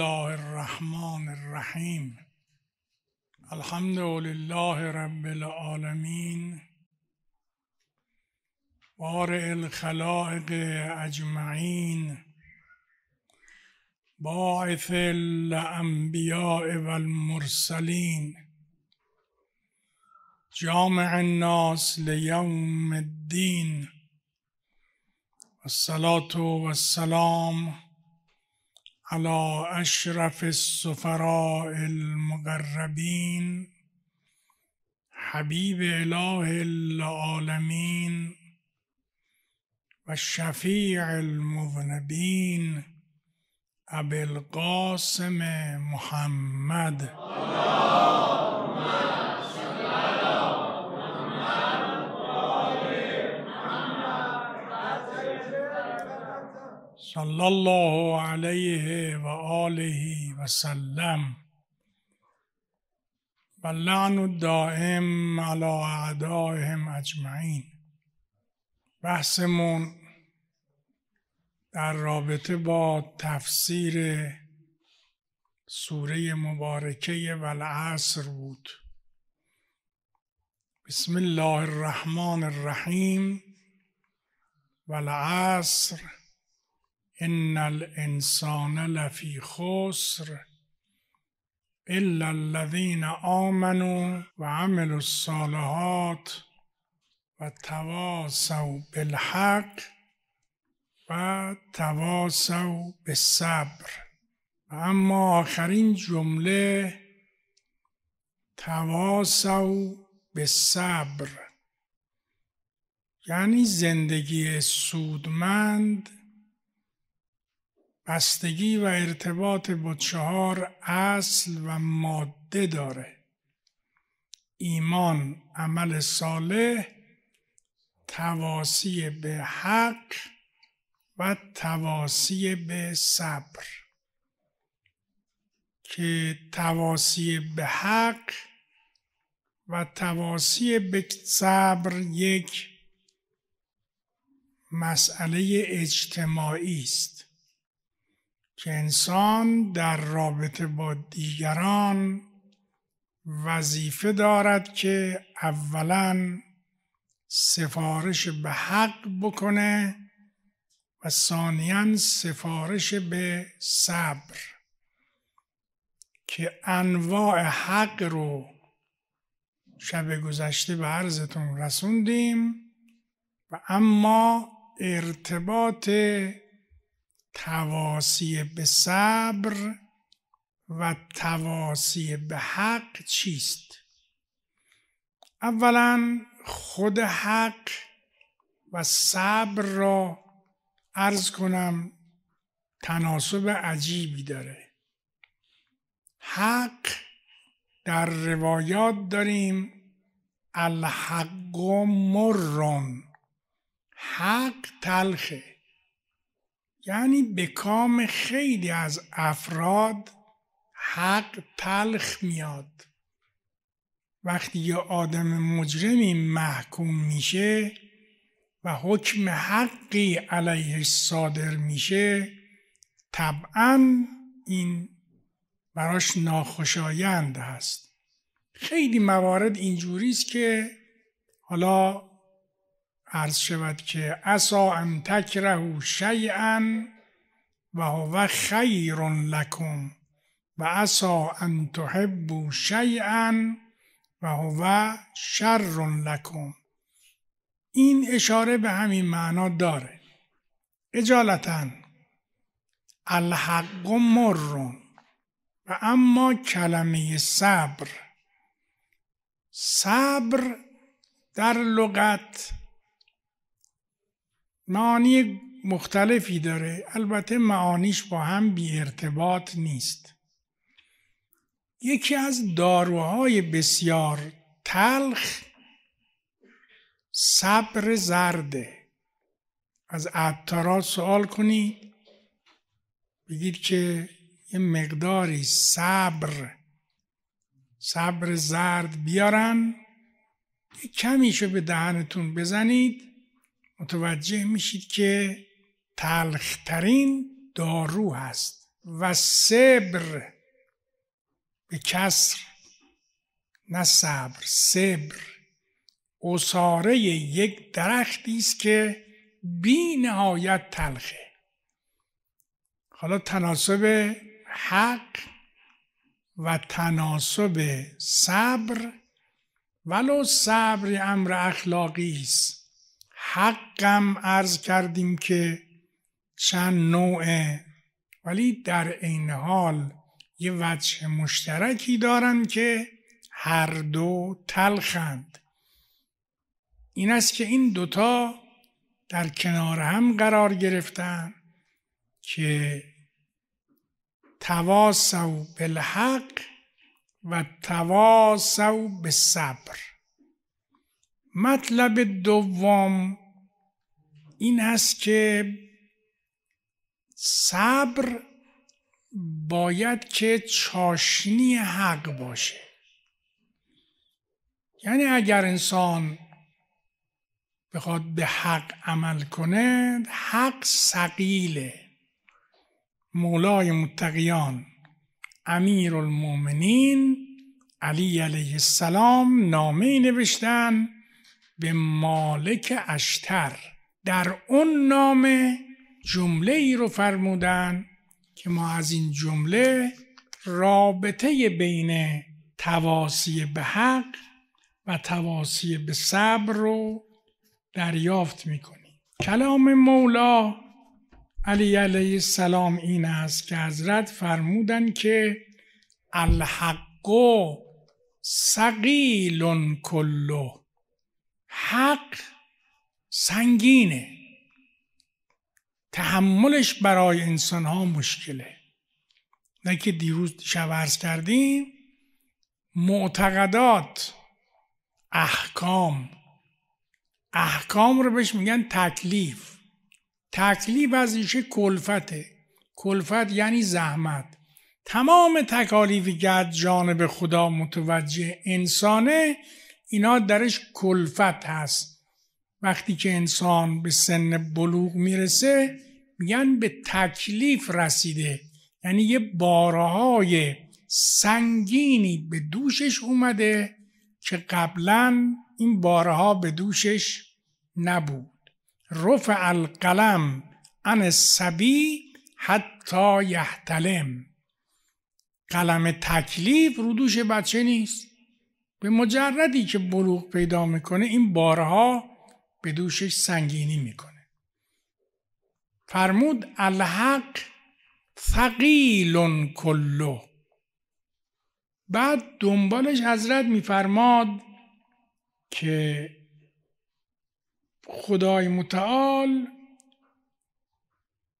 الله الرحمن الرحیم الحمد لله رب العالمین بارئ الخلائق اجمعین باعث الانبیاء والمرسلين جامع الناس ليوم الدین والصلاة والسلام علی اشرف السفراء المقربین حبیب اله العالمین و شفیع المذنبین ابی القاسم محمد صلی الله علیه و آله و سلم و لعن دائم علی اعدائهم اجمعین بحثمون در رابطه با تفسیر سوره مبارکه والعصر بود بسم الله الرحمن الرحیم و العصر ان الانسان لفی خسر الا الذين آمنوا و عملوا الصالحات و بالحق و بالصبر و اما آخرین جمله تواسوا بالصبر یعنی زندگی سودمند بستگی و ارتباط با چهار اصل و ماده داره ایمان عمل صالح تواسی به حق و تواسی به صبر که تواسی به حق و تواسی به صبر یک مسئله اجتماعی است که انسان در رابطه با دیگران وظیفه دارد که اولا سفارش به حق بکنه و ثانیا سفارش به صبر که انواع حق رو شب گذشته به عرضتون رسوندیم و اما ارتباط تواصی به صبر و تواصی به حق چیست اولا خود حق و صبر را ارز کنم تناسب عجیبی داره حق در روایات داریم الحق مرون حق تلخه یعنی به کام خیلی از افراد حق تلخ میاد وقتی یه آدم مجرمی محکوم میشه و حکم حقی علیهش صادر میشه طبعا این براش ناخوشایند هست خیلی موارد اینجوری است که حالا عرض شود که اصا ان و شیئا و هو خیر لکم و اصا ان تحبو شیئا و هو شر لکم این اشاره به همین معنا داره اجالتا الحق مرون و اما کلمه صبر صبر در لغت معانی مختلفی داره البته معانیش با هم بی ارتباط نیست یکی از داروهای بسیار تلخ صبر زرده از عطارا سوال کنید بگید که یه مقداری صبر صبر زرد بیارن یه کمیشو به دهنتون بزنید متوجه میشید که تلخترین دارو هست و صبر به کسر نه صبر صبر اصاره یک درختی است که بی نهایت تلخه حالا تناسب حق و تناسب صبر ولو صبر امر اخلاقی است حقم عرض کردیم که چند نوعه ولی در عین حال یه وجه مشترکی دارن که هر دو تلخند این است که این دوتا در کنار هم قرار گرفتن که تواسو بالحق و تواسو به صبر مطلب دوم این است که صبر باید که چاشنی حق باشه یعنی اگر انسان بخواد به حق عمل کنه حق سقیله مولای متقیان امیر المومنین علی علیه السلام نامه نوشتن به مالک اشتر در اون نام جمله ای رو فرمودن که ما از این جمله رابطه بین تواسی به حق و تواصی به صبر رو دریافت میکنیم کلام مولا علی علیه السلام این است که حضرت فرمودن که الحق سقیل کله حق سنگینه تحملش برای انسان ها مشکله نه که دیروز شب عرض کردیم معتقدات احکام احکام رو بهش میگن تکلیف تکلیف از ریشه کلفته کلفت یعنی زحمت تمام تکالیفی که جانب خدا متوجه انسانه اینا درش کلفت هست وقتی که انسان به سن بلوغ میرسه میگن به تکلیف رسیده یعنی یه بارهای سنگینی به دوشش اومده که قبلا این بارها به دوشش نبود رفع القلم ان سبی حتی یحتلم قلم تکلیف رو دوش بچه نیست به مجردی که بلوغ پیدا میکنه این بارها به دوشش سنگینی میکنه فرمود الحق ثقیل کلو بعد دنبالش حضرت میفرماد که خدای متعال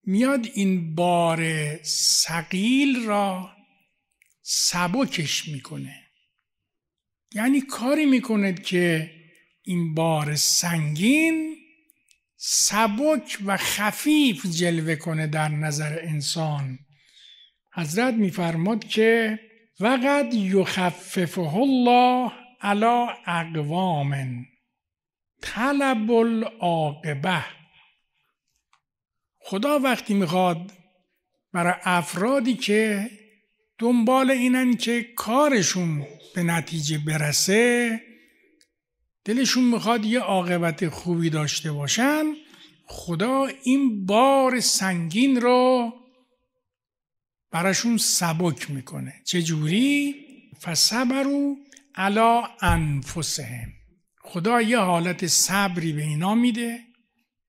میاد این بار سقیل را سبکش میکنه یعنی کاری میکند که این بار سنگین سبک و خفیف جلوه کنه در نظر انسان حضرت میفرماد که وقد یخففه الله علا اقوام طلب العاقبه خدا وقتی میخواد برای افرادی که دنبال اینن که کارشون نتیجه برسه دلشون میخواد یه عاقبت خوبی داشته باشن خدا این بار سنگین رو براشون سبک میکنه چجوری فصبرو علا انفسهم خدا یه حالت صبری به اینا میده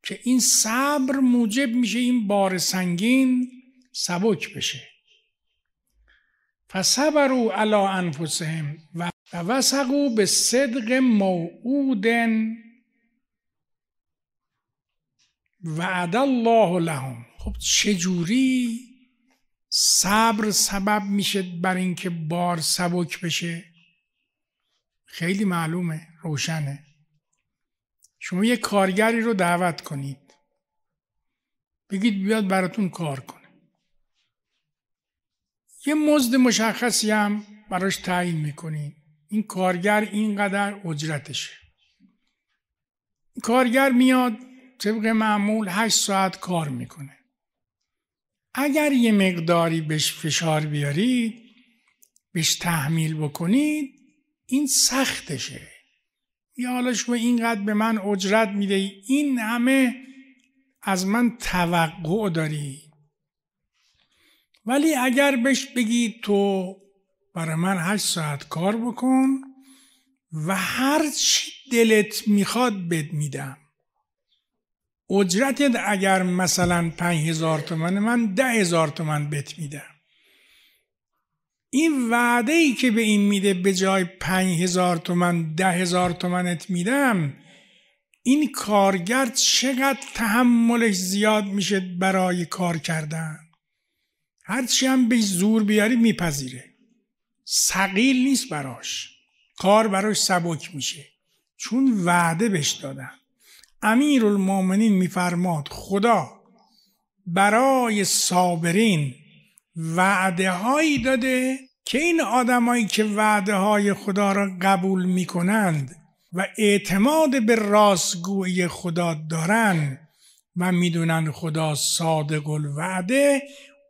که این صبر موجب میشه این بار سنگین سبک بشه فصبروا على انفسهم و وسقوا به صدق موعود وعد الله لهم خب چجوری صبر سبب میشه بر اینکه بار سبک بشه خیلی معلومه روشنه شما یه کارگری رو دعوت کنید بگید بیاد براتون کار کن یه مزد مشخصی هم براش تعیین میکنین این کارگر اینقدر اجرتشه کارگر میاد طبق معمول هشت ساعت کار میکنه اگر یه مقداری بهش فشار بیارید بهش تحمیل بکنید این سختشه یا حالا شما اینقدر به من اجرت میده این همه از من توقع داری ولی اگر بهش بگی تو برای من هشت ساعت کار بکن و هر چی دلت میخواد بد میدم اجرتت اگر مثلا پنج هزار تومن من ده هزار تومن بت میدم این وعده ای که به این میده به جای پنج هزار تومن ده هزار تومنت میدم این کارگر چقدر تحملش زیاد میشه برای کار کردن چی هم به زور بیاری میپذیره سقیل نیست براش کار براش سبک میشه چون وعده بهش دادن امیر المومنین میفرماد خدا برای صابرین وعده هایی داده که این آدمایی که وعده های خدا را قبول میکنند و اعتماد به راستگویی خدا دارن و میدونن خدا صادق الوعده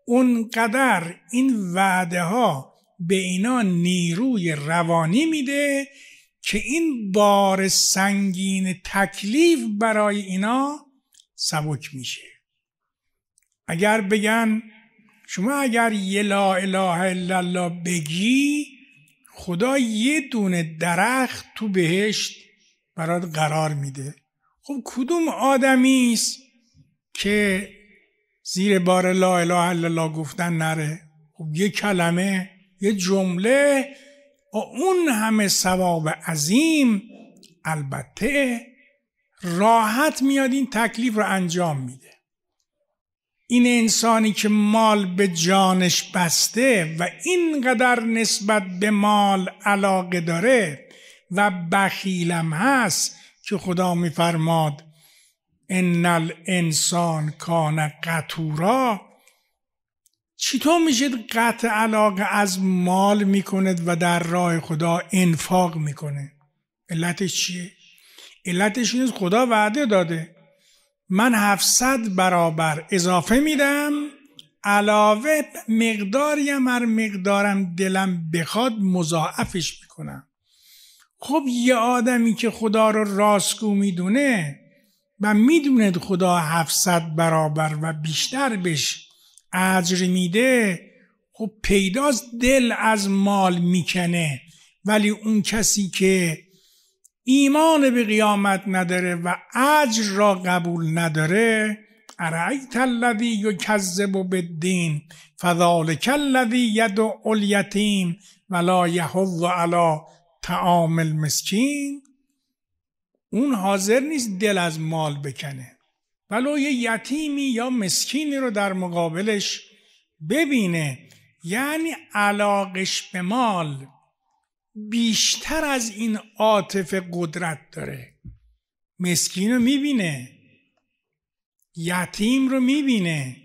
اونقدر این وعده ها به اینا نیروی روانی میده که این بار سنگین تکلیف برای اینا سبک میشه اگر بگن شما اگر یه لا اله الا الله بگی خدا یه دونه درخت تو بهشت برات قرار میده خب کدوم آدمی است که زیر بار لا اله الا الله گفتن نره خب یه کلمه یه جمله اون همه ثواب عظیم البته راحت میاد این تکلیف رو انجام میده این انسانی که مال به جانش بسته و اینقدر نسبت به مال علاقه داره و بخیلم هست که خدا میفرماد ان الانسان کان قطورا چطور میشید قطع علاقه از مال میکنه و در راه خدا انفاق میکنه علتش چیه؟ علتش اینه خدا وعده داده من 700 برابر اضافه میدم علاوه مقداریم هر مقدارم دلم بخواد مضاعفش میکنم خب یه آدمی که خدا رو راستگو میدونه و میدوند خدا 700 برابر و بیشتر بش اجر میده خب پیداست دل از مال میکنه ولی اون کسی که ایمان به قیامت نداره و اجر را قبول نداره ارعیت الذی یکذب بالدین فذلک الذی و الیتیم ولا و علی تعامل مسکین اون حاضر نیست دل از مال بکنه ولو یه یتیمی یا مسکینی رو در مقابلش ببینه یعنی علاقش به مال بیشتر از این عاطف قدرت داره مسکین رو میبینه یتیم رو میبینه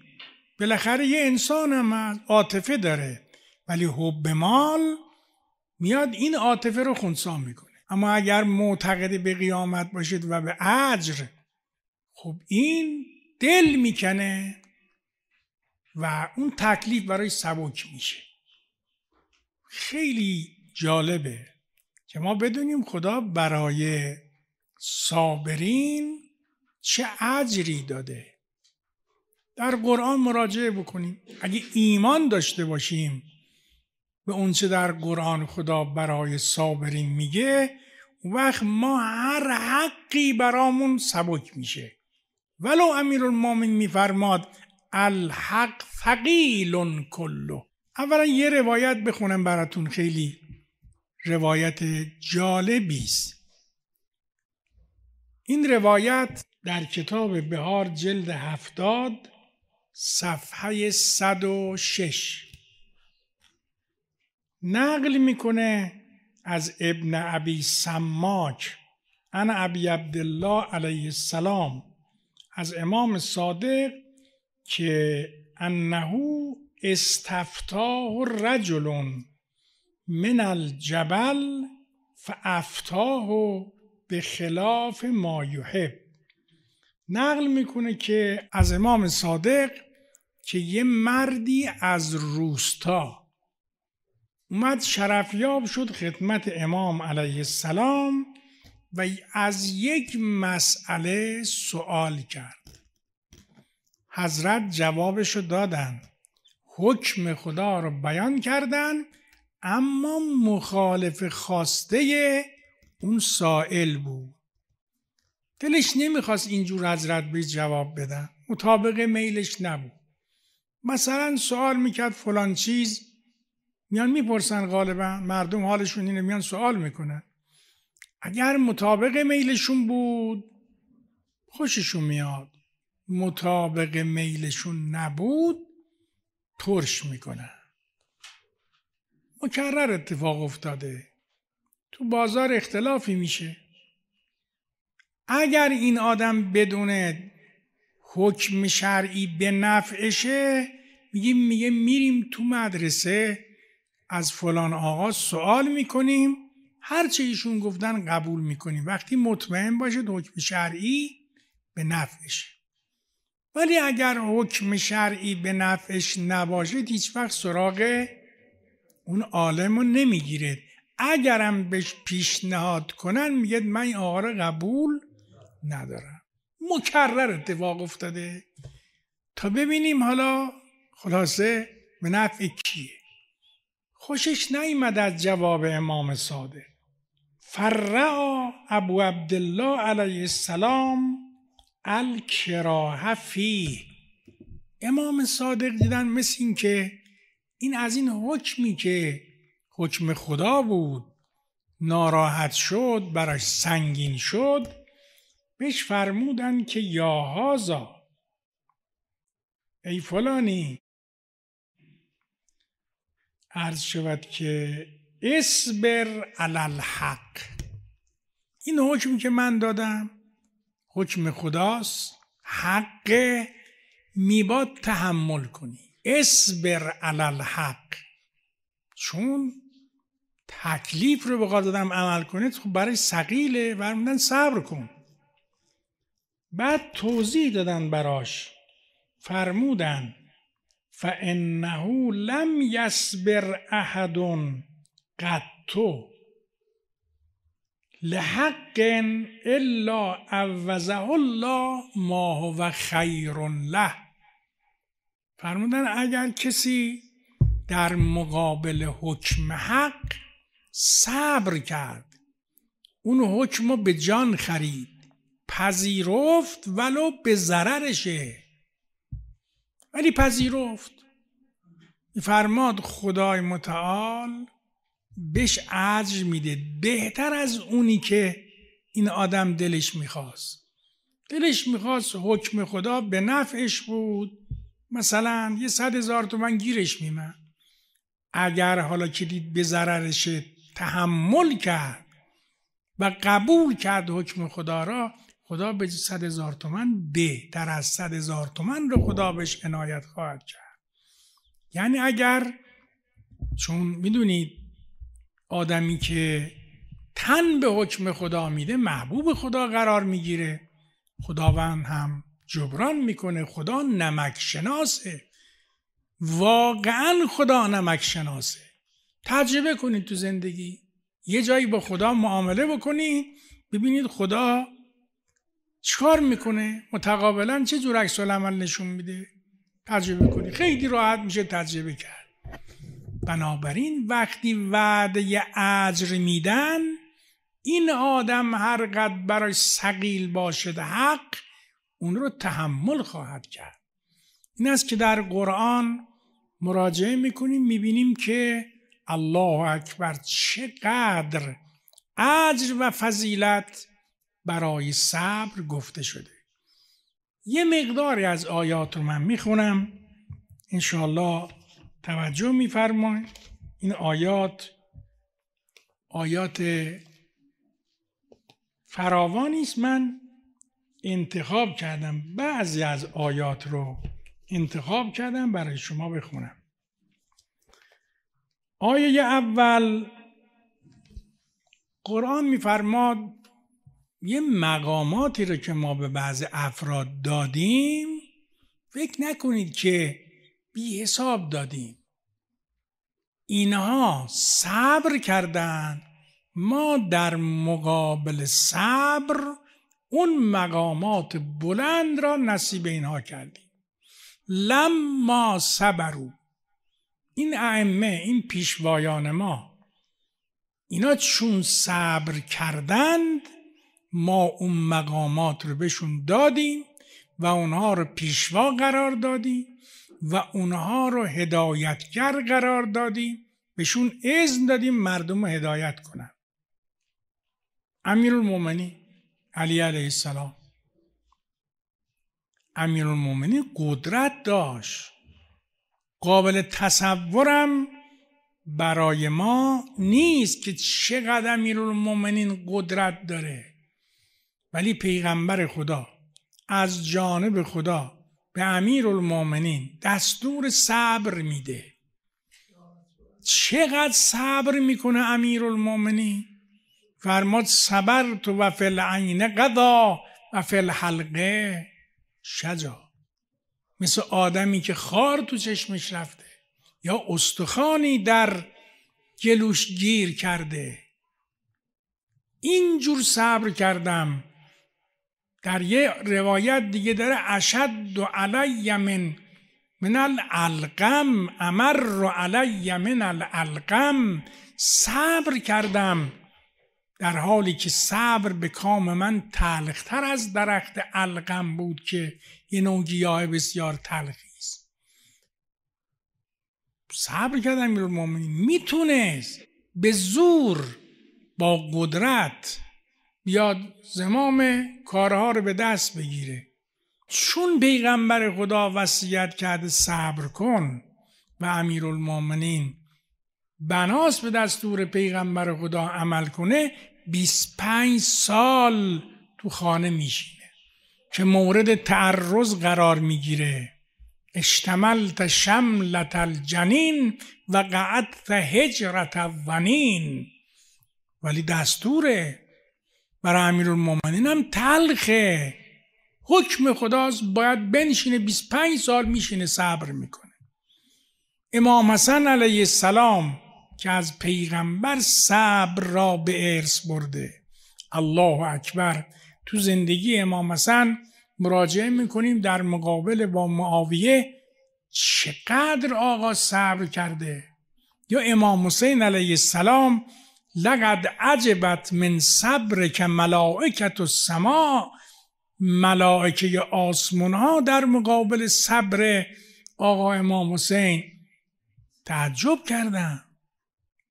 بالاخره یه انسان هم عاطفه داره ولی حب مال میاد این عاطفه رو خونسا میکنه اما اگر معتقد به قیامت باشید و به اجر خب این دل میکنه و اون تکلیف برای سبک میشه خیلی جالبه که ما بدونیم خدا برای صابرین چه اجری داده در قرآن مراجعه بکنیم اگه ایمان داشته باشیم به اونچه در قرآن خدا برای صابرین میگه وقت ما هر حقی برامون سبک میشه ولو امیرالمومن میفرماد الحق فقیل کلو اولا یه روایت بخونم براتون خیلی روایت جالبی است این روایت در کتاب بهار جلد هفتاد صفحه 106 نقل میکنه از ابن ابی سماک ان ابی عبدالله علیه السلام از امام صادق که انه استفتاه رجل من الجبل فافتاه به خلاف ما یحب نقل میکنه که از امام صادق که یه مردی از روستا اومد شرفیاب شد خدمت امام علیه السلام و از یک مسئله سوال کرد حضرت جوابشو دادن حکم خدا رو بیان کردن اما مخالف خواسته اون سائل بود دلش نمیخواست اینجور حضرت به جواب بدن مطابق میلش نبود مثلا سوال میکرد فلان چیز میان میپرسن غالبا مردم حالشون اینه میان سوال میکنن اگر مطابق میلشون بود خوششون میاد مطابق میلشون نبود ترش میکنن مکرر اتفاق افتاده تو بازار اختلافی میشه اگر این آدم بدونه حکم شرعی به نفعشه میگیم میگه میریم تو مدرسه از فلان آقا سوال میکنیم هرچه ایشون گفتن قبول میکنیم وقتی مطمئن باشد حکم شرعی به نفعشه ولی اگر حکم شرعی به نفعش نباشد هیچ وقت سراغ اون عالم رو نمیگیرد اگرم بهش پیشنهاد کنن میگه من این آقا رو قبول ندارم مکرر اتفاق افتاده تا ببینیم حالا خلاصه به نفع کیه خوشش نیامد از جواب امام صادق فرعا ابو عبدالله علیه السلام الکراه فی امام صادق دیدن مثل این که این از این حکمی که حکم خدا بود ناراحت شد براش سنگین شد بهش فرمودن که یا هازا ای فلانی عرض شود که اسبر علال این حکم که من دادم حکم خداست حق میباد تحمل کنی اسبر علال چون تکلیف رو به دادم عمل کنید خب برای سقیله فرمودن صبر کن بعد توضیح دادن براش فرمودن فانه لم یصبر احد قط لحق الا عوزه الله ما هو خیر له فرمودن اگر کسی در مقابل حکم حق صبر کرد اون حکم رو به جان خرید پذیرفت ولو به ضررشه ولی پذیرفت فرماد خدای متعال بهش عجر میده بهتر از اونی که این آدم دلش میخواست دلش میخواست حکم خدا به نفعش بود مثلا یه صد هزار تومن گیرش میمن اگر حالا که دید به ضررش تحمل کرد و قبول کرد حکم خدا را خدا به صد هزار تومن بهتر از صد هزار تومن رو خدا بهش عنایت خواهد کرد یعنی اگر چون میدونید آدمی که تن به حکم خدا میده محبوب خدا قرار میگیره خداوند هم جبران میکنه خدا نمک شناسه واقعا خدا نمک شناسه تجربه کنید تو زندگی یه جایی با خدا معامله بکنید ببینید خدا کار میکنه متقابلا چه جور عکس العمل نشون میده تجربه کنی خیلی راحت میشه تجربه کرد بنابراین وقتی وعده اجر میدن این آدم هر قد برای سقیل باشد حق اون رو تحمل خواهد کرد این است که در قرآن مراجعه میکنیم میبینیم که الله اکبر چقدر اجر و فضیلت برای صبر گفته شده یه مقداری از آیات رو من میخونم انشالله توجه میفرمایید این آیات آیات فراوانی است من انتخاب کردم بعضی از آیات رو انتخاب کردم برای شما بخونم آیه اول قرآن میفرماد یه مقاماتی رو که ما به بعض افراد دادیم فکر نکنید که بی حساب دادیم اینها صبر کردند ما در مقابل صبر اون مقامات بلند را نصیب اینها کردیم لما صبرو این ائمه این پیشوایان ما اینا چون صبر کردند ما اون مقامات رو بهشون دادیم و اونها رو پیشوا قرار دادیم و اونها رو هدایتگر قرار دادیم بهشون اذن دادیم مردم رو هدایت کنن امیرالمومنین علی علیه السلام امیرالمومنین قدرت داشت قابل تصورم برای ما نیست که چقدر امیرالمومنین قدرت داره ولی پیغمبر خدا از جانب خدا به امیر المومنین دستور صبر میده چقدر صبر میکنه امیر المومنین فرماد صبر تو و فل عین قضا و فل حلقه شجا مثل آدمی که خار تو چشمش رفته یا استخانی در گلوش گیر کرده اینجور صبر کردم در یه روایت دیگه داره اشد و علی من من الالقم امر رو علی من الالقم صبر کردم در حالی که صبر به کام من تلختر از درخت القم بود که یه نوع گیاه بسیار تلخی است صبر کردم میرو میتونست به زور با قدرت بیاد زمام کارها رو به دست بگیره چون پیغمبر خدا وصیت کرده صبر کن و امیرالمؤمنین بناس به دستور پیغمبر خدا عمل کنه 25 سال تو خانه میشینه که مورد تعرض قرار میگیره اشتملت شملت الجنین و قعدت هجرت ونین ولی دستوره برای المومنین هم تلخه حکم خداست باید بنشینه 25 سال میشینه صبر میکنه امام حسن علیه السلام که از پیغمبر صبر را به ارث برده الله اکبر تو زندگی امام حسن مراجعه میکنیم در مقابل با معاویه چقدر آقا صبر کرده یا امام حسین علیه السلام لقد عجبت من صبر که ملائکت و سما ملائکه آسمون ها در مقابل صبر آقا امام حسین تعجب کردن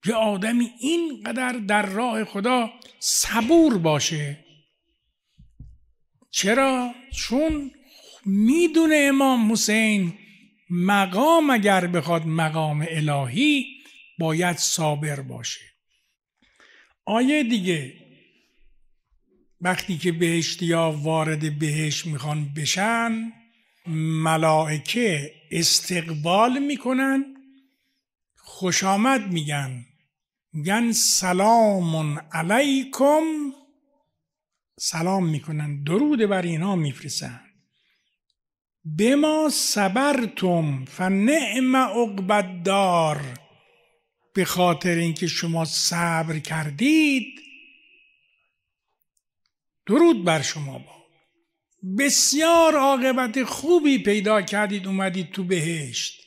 که آدمی اینقدر در راه خدا صبور باشه چرا؟ چون میدونه امام حسین مقام اگر بخواد مقام الهی باید صابر باشه آیه دیگه وقتی که بهشتیا وارد بهش میخوان بشن ملائکه استقبال میکنن خوش آمد میگن میگن سلام علیکم سلام میکنن درود بر اینا میفرسن به ما صبرتم فنعم عقبت به خاطر اینکه شما صبر کردید درود بر شما با بسیار عاقبت خوبی پیدا کردید اومدید تو بهشت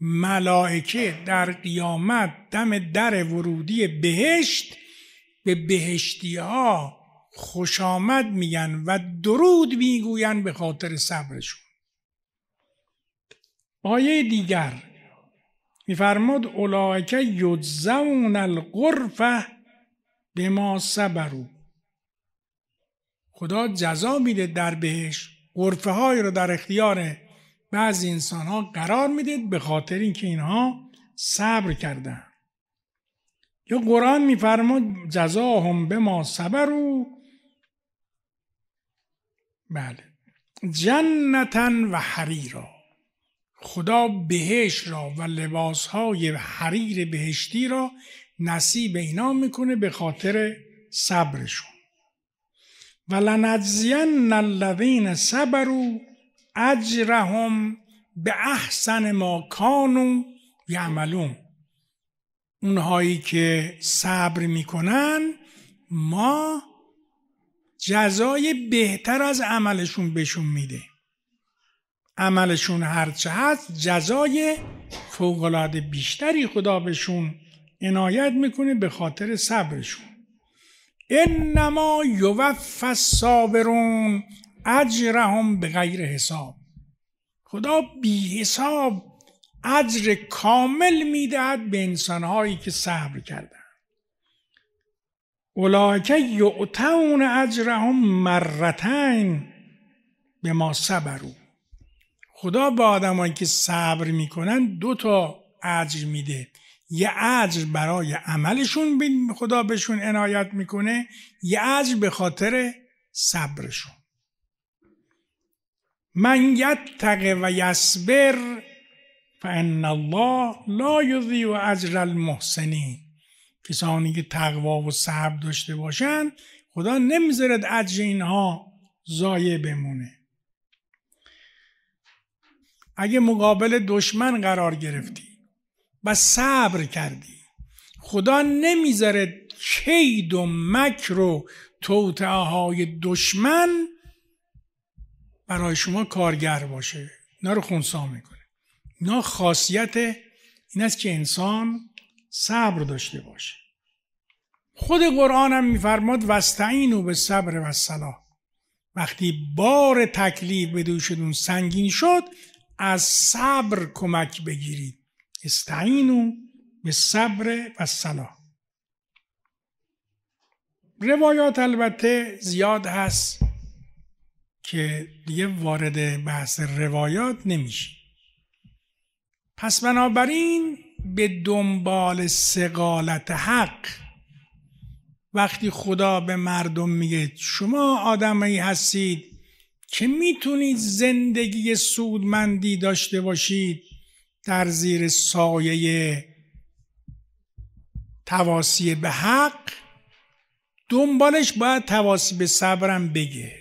ملائکه در قیامت دم در ورودی بهشت به بهشتی ها خوش آمد میگن و درود میگوین به خاطر صبرشون آیه دیگر میفرماد اولائک یجزون به بما صبرو خدا جزا میده در بهش قرفه های رو در اختیار بعضی انسان ها قرار میده به خاطر اینکه اینها صبر کردن یا قرآن میفرماد جزا هم به ما صبرو بله جنتن و حریرا خدا بهش را و لباسهای حریر بهشتی را نصیب اینا میکنه به خاطر صبرشون و لنجزین الذین صبروا اجرهم به احسن ما کانو یعملون اونهایی که صبر میکنن ما جزای بهتر از عملشون بهشون میده عملشون هرچه هست جزای فوقالعاده بیشتری خدا بهشون عنایت میکنه به خاطر صبرشون انما یوفی الصابرون اجرهم به غیر حساب خدا بی حساب اجر کامل میدهد به انسانهایی که صبر کردن اولاکه یعتون اجرهم مرتین به ما صبرون خدا با آدمایی که صبر میکنن دو تا اجر میده یه اجر برای عملشون خدا بهشون عنایت میکنه یه اجر به خاطر صبرشون من یتق و یصبر فان الله لا یضیع اجر المحسنین کسانی که تقوا و صبر داشته باشند خدا نمیذارد اجر اینها ضایع بمونه اگه مقابل دشمن قرار گرفتی و صبر کردی خدا نمیذاره کید و مکر و توتعه های دشمن برای شما کارگر باشه اینا رو خونسا میکنه اینا خاصیت این است که انسان صبر داشته باشه خود قرآن هم میفرماد وستعینو به صبر و صلاح وقتی بار تکلیف به دوشتون سنگین شد از صبر کمک بگیرید استعینو به صبر و صلاح روایات البته زیاد هست که دیگه وارد بحث روایات نمیشه پس بنابراین به دنبال سقالت حق وقتی خدا به مردم میگه شما آدمایی هستید که میتونید زندگی سودمندی داشته باشید در زیر سایه تواسی به حق دنبالش باید تواسی به صبرم بگه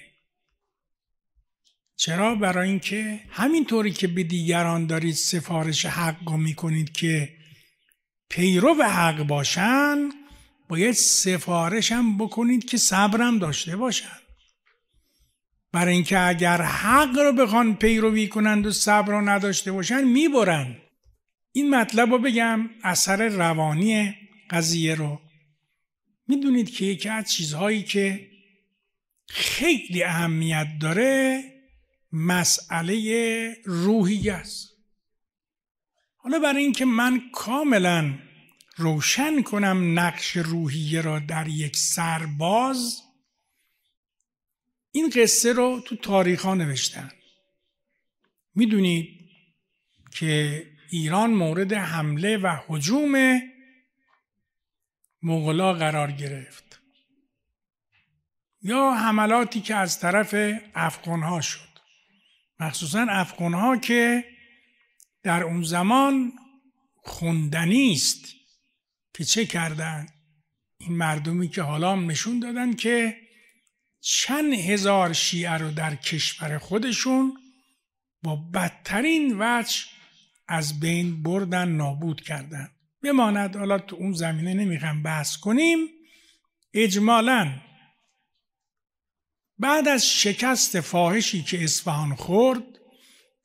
چرا برای اینکه همینطوری که به دیگران دارید سفارش حق رو میکنید که پیرو حق باشن باید سفارش هم بکنید که صبرم داشته باشن برای اینکه اگر حق رو بخوان پیروی کنند و صبر رو نداشته باشن میبرند این مطلب رو بگم اثر روانی قضیه رو میدونید که یکی از چیزهایی که خیلی اهمیت داره مسئله روحی است حالا برای اینکه من کاملا روشن کنم نقش روحیه را در یک سرباز این قصه رو تو تاریخ ها نوشتن میدونید که ایران مورد حمله و حجوم مغلا قرار گرفت یا حملاتی که از طرف ها شد مخصوصا ها که در اون زمان خوندنی است که چه کردن این مردمی که حالا نشون دادن که چند هزار شیعه رو در کشور خودشون با بدترین وجه از بین بردن نابود کردن بماند حالا تو اون زمینه نمیخوام بحث کنیم اجمالا بعد از شکست فاحشی که اصفهان خورد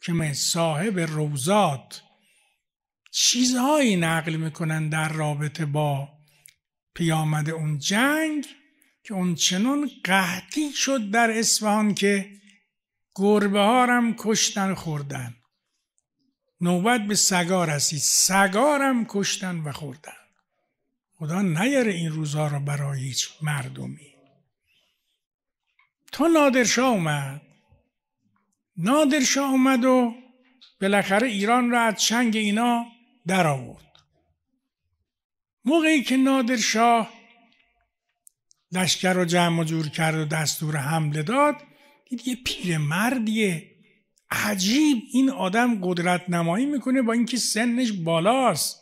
که من صاحب روزات چیزهایی نقل میکنن در رابطه با پیامد اون جنگ که اون چنون قحطی شد در اسفهان که گربه ها هم کشتن خوردن نوبت به سگا رسید سگارم کشتن و خوردن خدا نیاره این روزها را برای هیچ مردمی تا نادرشاه اومد نادرشاه اومد و بالاخره ایران را از چنگ اینا در آورد موقعی که نادرشاه لشکر رو جمع جور کرد و دستور حمله داد دید یه پیر مردیه عجیب این آدم قدرت نمایی میکنه با اینکه سنش بالاست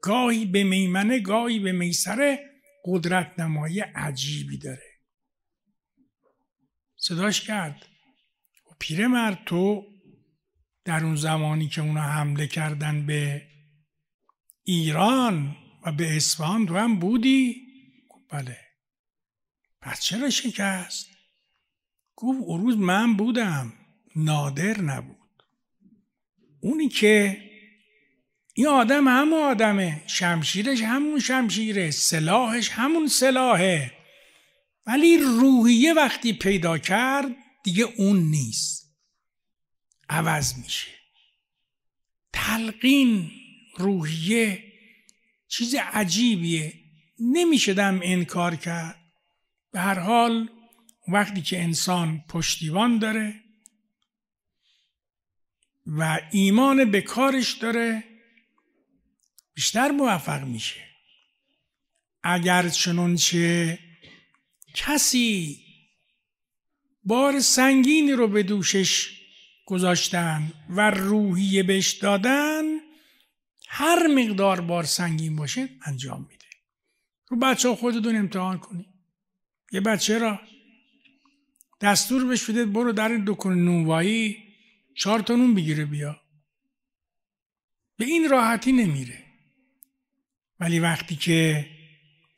گاهی به میمنه گاهی به میسره قدرت نمایی عجیبی داره صداش کرد و مرد تو در اون زمانی که اونا حمله کردن به ایران و به اسفان تو هم بودی خب، بله پس چرا شکست گفت روز من بودم نادر نبود اونی که این آدم همون آدمه شمشیرش همون شمشیره سلاحش همون سلاحه ولی روحیه وقتی پیدا کرد دیگه اون نیست عوض میشه تلقین روحیه چیز عجیبیه نمیشدم انکار کرد به هر حال وقتی که انسان پشتیبان داره و ایمان به کارش داره بیشتر موفق میشه اگر چنانچه کسی بار سنگینی رو به دوشش گذاشتن و روحیه بهش دادن هر مقدار بار سنگین باشه انجام میده رو بچه خودتون امتحان کنید یه بچه را دستور بهش بده برو در دکون نونوایی چهار تا نون بگیره بیا به این راحتی نمیره ولی وقتی که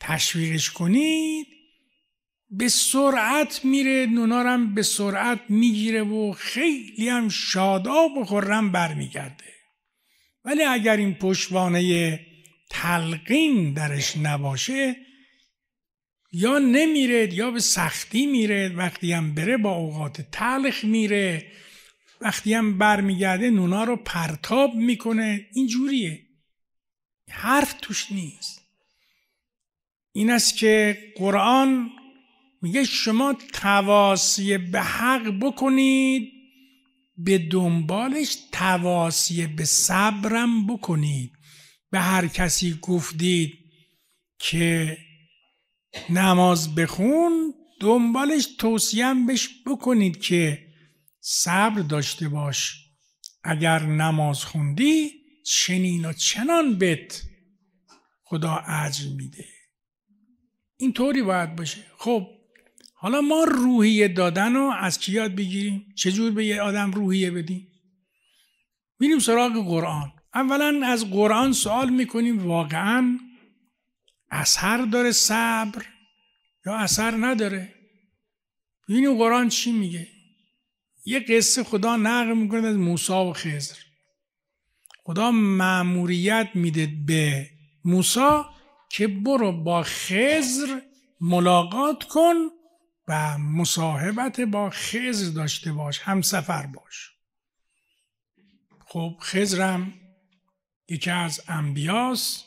تشویقش کنید به سرعت میره نونارم به سرعت میگیره و خیلی هم شاداب و خورم برمیگرده ولی اگر این پشتوانه تلقین درش نباشه یا نمیره یا به سختی میره وقتی هم بره با اوقات تلخ میره وقتی هم برمیگرده نونا رو پرتاب میکنه جوریه حرف توش نیست این است که قرآن میگه شما تواصی به حق بکنید به دنبالش تواصی به صبرم بکنید به هر کسی گفتید که نماز بخون دنبالش توصیم بهش بکنید که صبر داشته باش اگر نماز خوندی چنین و چنان بت خدا اجر میده طوری باید باشه خب حالا ما روحیه دادن رو از کی یاد بگیریم چجور به یه آدم روحیه بدیم میریم سراغ قرآن اولا از قرآن سوال میکنیم واقعا اثر داره صبر یا اثر نداره این قرآن چی میگه یه قصه خدا نقل میکنه از موسی و خزر خدا معموریت میده به موسا که برو با خزر ملاقات کن و مصاحبت با خزر داشته باش هم سفر باش خب خزرم یکی از انبیاس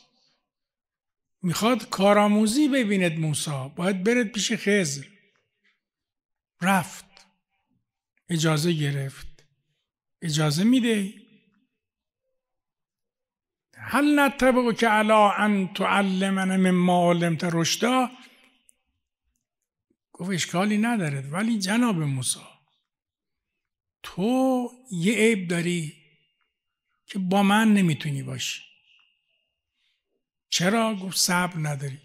میخواد کارآموزی ببیند موسا باید برد پیش خزر رفت اجازه گرفت اجازه میده هل نتبه که علا ان تعلمن مما تا رشدا گفت اشکالی ندارد ولی جناب موسا تو یه عیب داری که با من نمیتونی باشی چرا گفت صبر نداری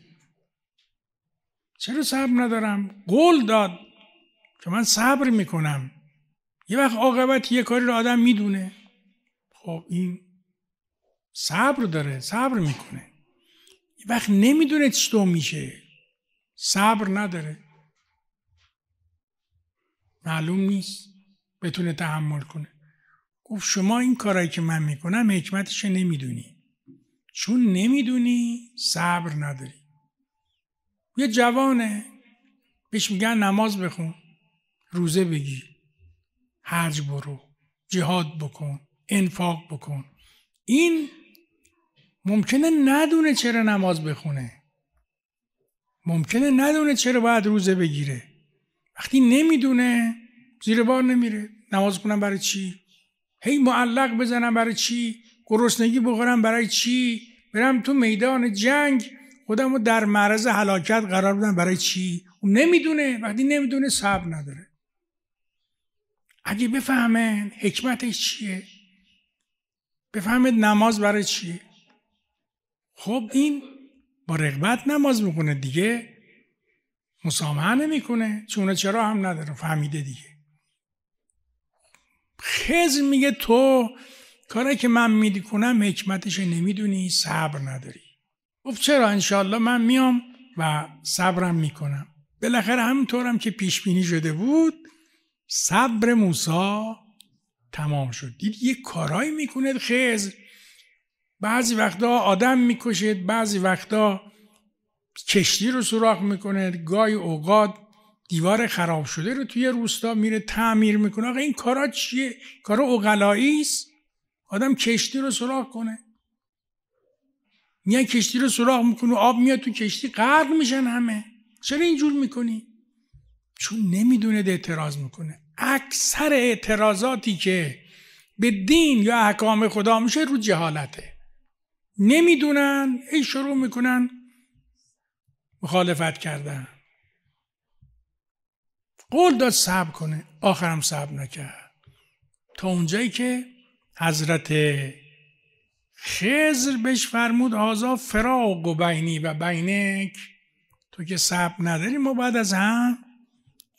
چرا صبر ندارم قول داد که من صبر میکنم یه وقت عاقبت یه کاری رو آدم میدونه خب این صبر داره صبر میکنه یه وقت نمیدونه چطور میشه صبر نداره معلوم نیست بتونه تحمل کنه گفت شما این کارایی که من میکنم حکمتش نمیدونی چون نمیدونی صبر نداری یه جوانه بهش میگن نماز بخون روزه بگی حج برو جهاد بکن انفاق بکن این ممکنه ندونه چرا نماز بخونه ممکنه ندونه چرا باید روزه بگیره وقتی نمیدونه زیر بار نمیره نماز کنم برای چی هی معلق بزنم برای چی گرسنگی بخورم برای چی برم تو میدان جنگ خودم رو در معرض حلاکت قرار بدم برای چی اون نمیدونه وقتی نمیدونه صبر نداره اگه بفهمن حکمتش چیه بفهمید نماز برای چیه خب این با رغبت نماز میکنه دیگه مسامحه نمیکنه چون چرا هم نداره فهمیده دیگه خیز میگه تو کاری که من کنم حکمتش نمیدونی صبر نداری گفت چرا انشالله من میام و صبرم میکنم بالاخره همطورم که پیش بینی شده بود صبر موسا تمام شد دید یه کارایی میکنه خز بعضی وقتا آدم میکشید، بعضی وقتا کشتی رو سوراخ میکنه گای اوقات دیوار خراب شده رو توی روستا میره تعمیر میکنه آقا این کارا چیه کارا اوغلایی است آدم کشتی رو سراغ کنه میان کشتی رو سراغ میکنه آب میاد تو کشتی غرق میشن همه چرا اینجور میکنی چون نمیدونه اعتراض میکنه اکثر اعتراضاتی که به دین یا احکام خدا میشه رو جهالته نمیدونن ای شروع میکنن مخالفت کردن قول داد صبر کنه آخرم صبر نکرد تا اونجایی که حضرت خزر بهش فرمود آزا فراق و بینی و بینک تو که صبر نداری ما بعد از هم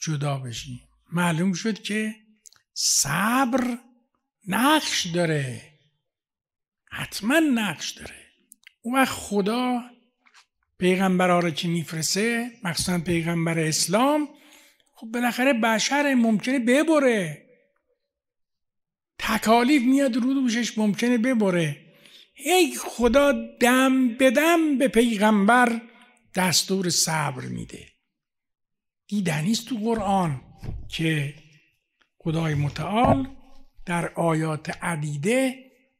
جدا بشیم معلوم شد که صبر نقش داره حتما نقش داره و خدا پیغمبرها آره رو که میفرسه مخصوصا پیغمبر اسلام خب بالاخره بشر ممکنه ببره تکالیف میاد رو ممکنه ببره ای خدا دم به دم به پیغمبر دستور صبر میده دیدنیست تو قرآن که خدای متعال در آیات عدیده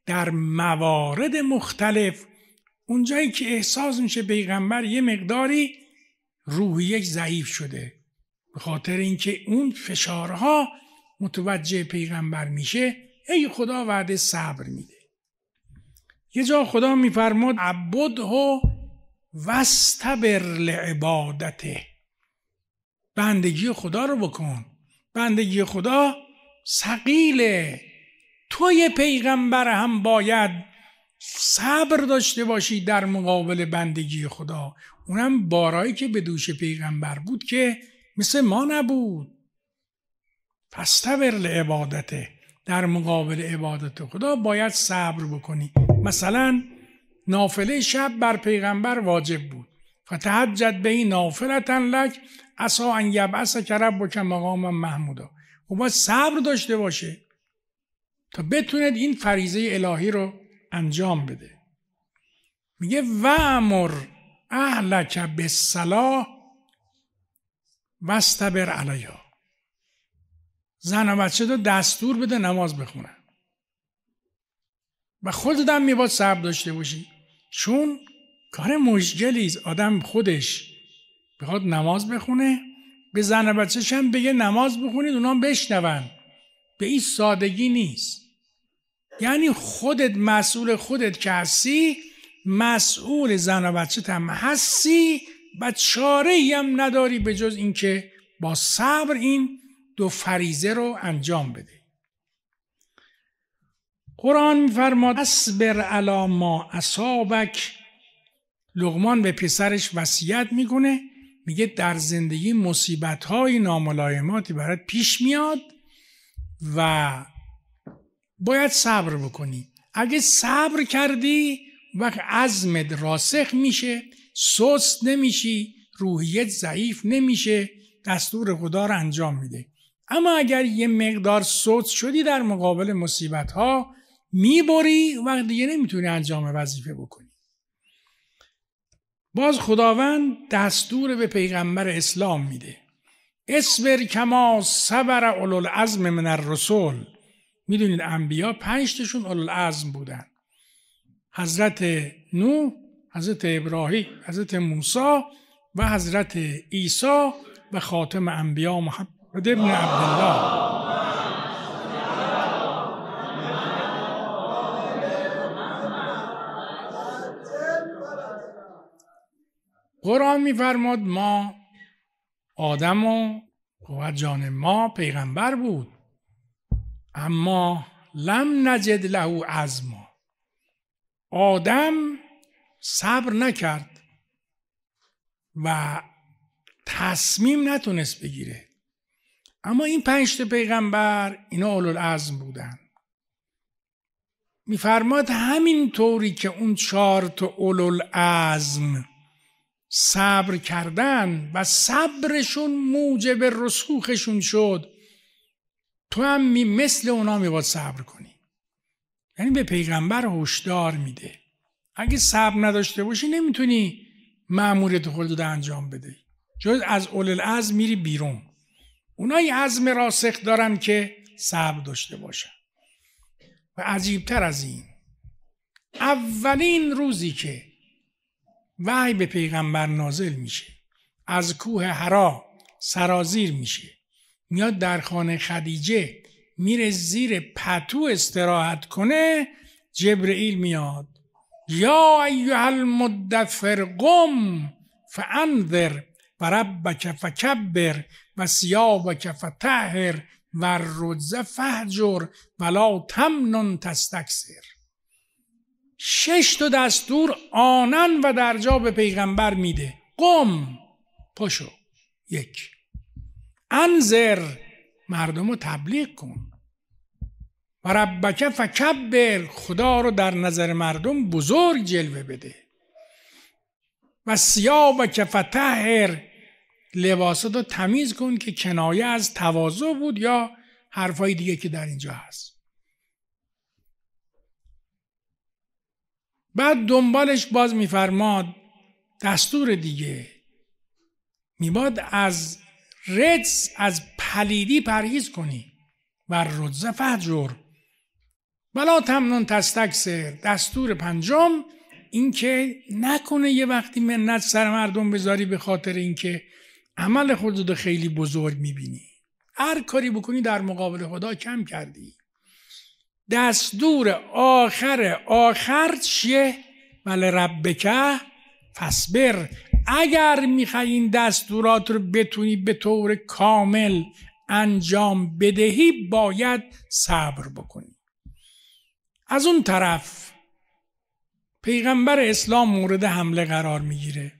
در موارد مختلف اونجایی که احساس میشه پیغمبر یه مقداری روحیه ضعیف شده به خاطر اینکه اون فشارها متوجه پیغمبر میشه هی خدا وعده صبر میده یه جا خدا میفرماد عبده وستبر لعبادته بندگی خدا رو بکن بندگی خدا سقیله توی پیغمبر هم باید صبر داشته باشی در مقابل بندگی خدا اونم بارایی که به دوش پیغمبر بود که مثل ما نبود پستبر لعبادته در مقابل عبادت خدا باید صبر بکنی مثلا نافله شب بر پیغمبر واجب بود فتحجد به این تن لک اصا انگب اصا کرب بکن مقام محمودا و باید صبر داشته باشه تا بتوند این فریزه الهی رو انجام بده میگه و امر اهلک به صلاح وستبر علیه زن و بچه رو دستور بده نماز بخونه و خودت هم میباد صبر داشته باشی چون کار مشکلی آدم خودش بخواد نماز بخونه به زن و بچهش هم بگه نماز بخونید اونا بشنون به این سادگی نیست یعنی خودت مسئول خودت که هستی مسئول زن و بچه هم هستی و چاره هم نداری به جز اینکه با صبر این دو فریزه رو انجام بده قرآن میفرماد اصبر علا ما اصابک لغمان به پسرش وصیت میکنه میگه در زندگی مصیبت های ناملایماتی برات پیش میاد و باید صبر بکنی اگه صبر کردی وقت عزمت راسخ میشه سست نمیشی روحیت ضعیف نمیشه دستور خدا رو انجام میده اما اگر یه مقدار سوت شدی در مقابل مصیبت ها میبری و دیگه نمیتونی انجام وظیفه بکنی باز خداوند دستور به پیغمبر اسلام میده اسبر کما صبر عزم من الرسول میدونید انبیا پنج تاشون عزم بودن حضرت نو، حضرت ابراهیم حضرت موسی و حضرت عیسی و خاتم انبیا محمد ابن عبدالله قرآن میفرماد ما آدم و قوت جان ما پیغمبر بود اما لم نجد له از ما آدم صبر نکرد و تصمیم نتونست بگیره اما این پنج تا پیغمبر اینا اولو العزم بودن میفرماد همین طوری که اون چهار تا اولو العزم صبر کردن و صبرشون موجب رسوخشون شد تو هم می مثل اونا باد صبر کنی یعنی به پیغمبر هشدار میده اگه صبر نداشته باشی نمیتونی معمولیت خودت انجام بدی جز از اول العزم میری بیرون اونایی عزم راسخ دارن که صبر داشته باشن و عجیبتر از این اولین روزی که وحی به پیغمبر نازل میشه از کوه حرا سرازیر میشه میاد در خانه خدیجه میره زیر پتو استراحت کنه جبرئیل میاد یا ایها المدثر قم فانذر و ربک فکبر و کف تهر و رزه فهجر ولا تمنن تستکسر شش تا دستور آنن و در جا به پیغمبر میده قم پشو یک انظر مردم رو تبلیغ کن و ربکه فکبر خدا رو در نظر مردم بزرگ جلوه بده و سیابک فتحر لباسات رو تمیز کن که کنایه از تواضع بود یا حرفای دیگه که در اینجا هست بعد دنبالش باز میفرماد دستور دیگه میباد از رجز از پلیدی پرهیز کنی و رجز فجر بلا تمنون تستکسر دستور پنجم اینکه نکنه یه وقتی منت سر مردم بذاری به خاطر اینکه عمل خود رو خیلی بزرگ میبینی هر کاری بکنی در مقابل خدا کم کردی دستور آخر آخر چیه ولی بله، ربکه فسبر اگر میخوای این دستورات رو بتونی به طور کامل انجام بدهی باید صبر بکنی از اون طرف پیغمبر اسلام مورد حمله قرار میگیره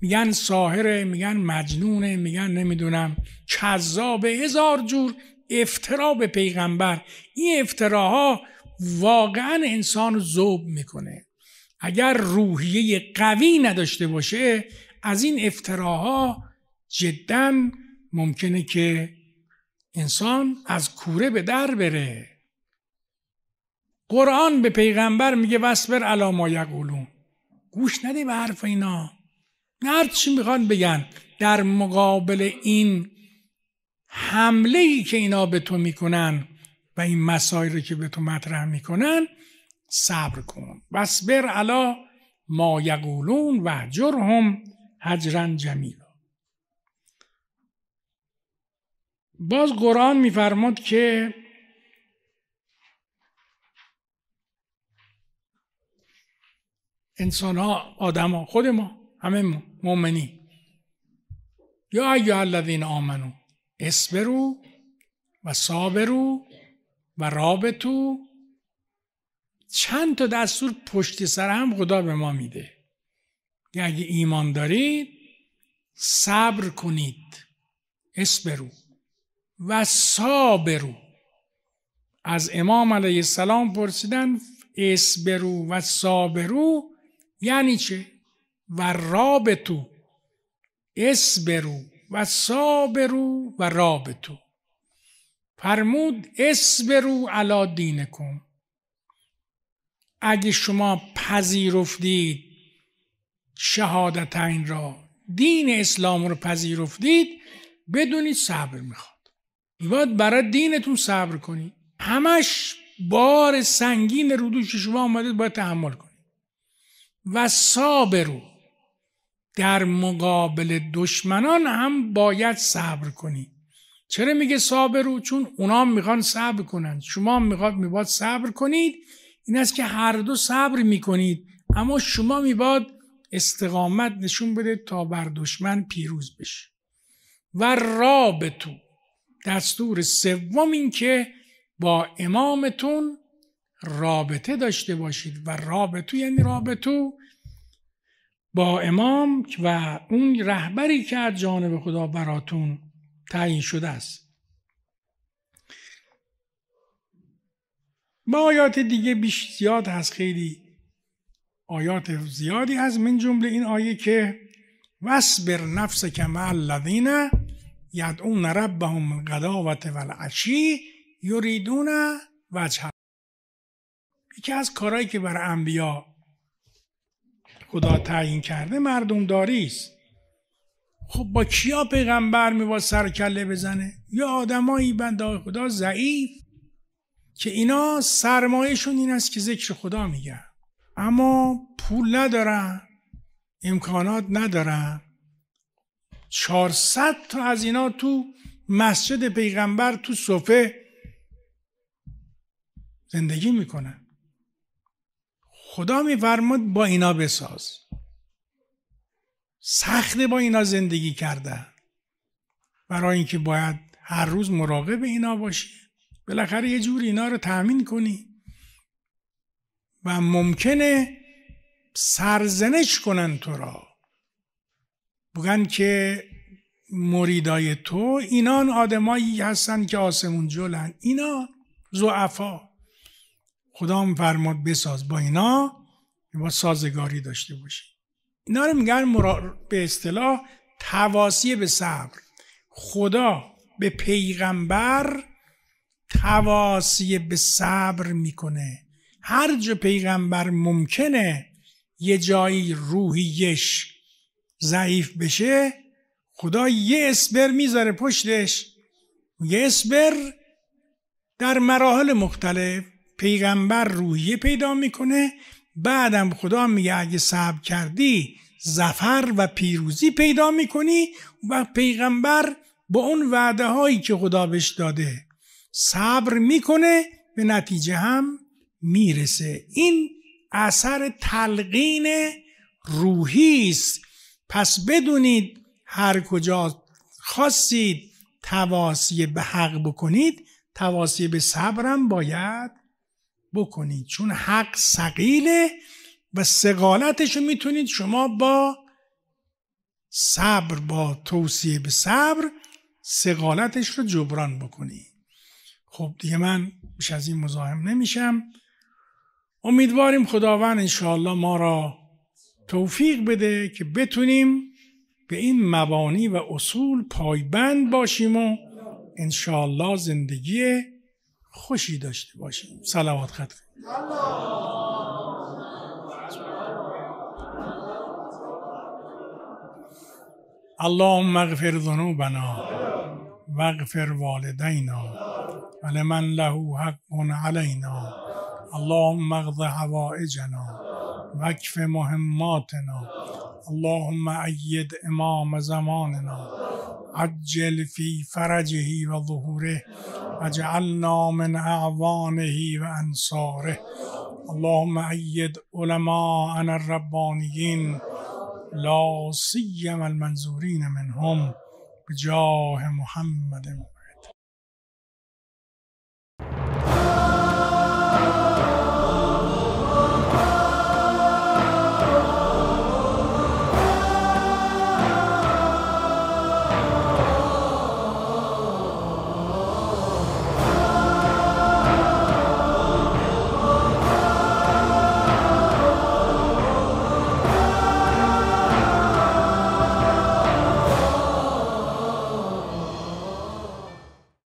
میگن ساهره میگن مجنونه میگن نمیدونم کذاب هزار جور افترا به پیغمبر این افتراها واقعا انسان رو میکنه اگر روحیه قوی نداشته باشه از این افتراها جدا ممکنه که انسان از کوره به در بره قرآن به پیغمبر میگه وسبر علا ما یقولون گوش نده به حرف اینا هر چی میخوان بگن در مقابل این حمله ای که اینا به تو میکنن و این مسائل که به تو مطرح میکنن صبر کن وصبر علا ما یقولون و جرهم هجرن جمیلا باز قرآن میفرماد که انسان ها آدم ها خود ما همه ما مؤمنی یا ایها الذین آمنو اسبرو و صابرو و رابطو چند تا دستور پشت سر هم خدا به ما میده که اگه ایمان دارید صبر کنید اسبرو و صابرو از امام علیه السلام پرسیدن اسبرو و صابرو یعنی چه؟ و رابطو اسبرو و صابرو و رابطو فرمود اسبرو علا دین کن اگه شما پذیرفتید این را دین اسلام رو پذیرفتید بدونید صبر میخواد باید برای دینتون صبر کنید همش بار سنگین رودوش شما آمده باید تحمل کنید و صابرو در مقابل دشمنان هم باید صبر کنی چرا میگه رو چون اونا میخوان صبر کنند شما میخواد میباد صبر کنید این است که هر دو صبر میکنید اما شما میباد استقامت نشون بده تا بر دشمن پیروز بشه و رابطو دستور سوم این که با امامتون رابطه داشته باشید و رابطو یعنی رابطو با امام و اون رهبری که از جانب خدا براتون تعیین شده است با آیات دیگه بیش زیاد هست خیلی آیات زیادی هست من جمله این آیه که وصبر نفس مع الذین یدعون ربهم و العشی یریدون وجه یکی از کارهایی که بر انبیا خدا تعیین کرده مردم است خب با کیا پیغمبر سر کله بزنه یا آدمایی بنده خدا ضعیف که اینا سرمایهشون این است که ذکر خدا میگن اما پول ندارن امکانات ندارن 400 تا از اینا تو مسجد پیغمبر تو صفه زندگی میکنن خدا میفرماد با اینا بساز سخت با اینا زندگی کردن برای اینکه باید هر روز مراقب اینا باشی بالاخره یه جور اینا رو تأمین کنی و ممکنه سرزنش کنن تو را بگن که مریدای تو اینان آدمایی هستن که آسمون جلن اینا زعفا خدا هم فرماد بساز با اینا با سازگاری داشته باشی اینا رو میگن مرا... به اصطلاح تواسیه به صبر خدا به پیغمبر تواسیه به صبر میکنه هر جا پیغمبر ممکنه یه جایی روحیش ضعیف بشه خدا یه اسبر میذاره پشتش یه اسبر در مراحل مختلف پیغمبر روحیه پیدا میکنه بعدم خدا میگه اگه صبر کردی زفر و پیروزی پیدا میکنی و پیغمبر با اون وعده هایی که خدا بهش داده صبر میکنه به نتیجه هم میرسه این اثر تلقین روحی است پس بدونید هر کجا خواستید تواسیه به حق بکنید تواسیه به صبرم باید بکنید چون حق سقیله و سقالتش رو میتونید شما با صبر با توصیه به صبر سقالتش رو جبران بکنید خب دیگه من بیش از این مزاحم نمیشم امیدواریم خداوند انشاءالله ما را توفیق بده که بتونیم به این مبانی و اصول پایبند باشیم و انشاءالله زندگی خوشی داشته باشیم سلوات خط اللهم اغفر ذنوبنا واغفر والدینا لمن له حق علینا اللهم اقض حوائجنا وکف مهماتنا اللهم عید امام زماننا عجل فی فرجه و ظهوره اجعلنا من اعوانه و انصاره اللهم اید انا الربانیین لا سیم المنظورین منهم بجاه محمد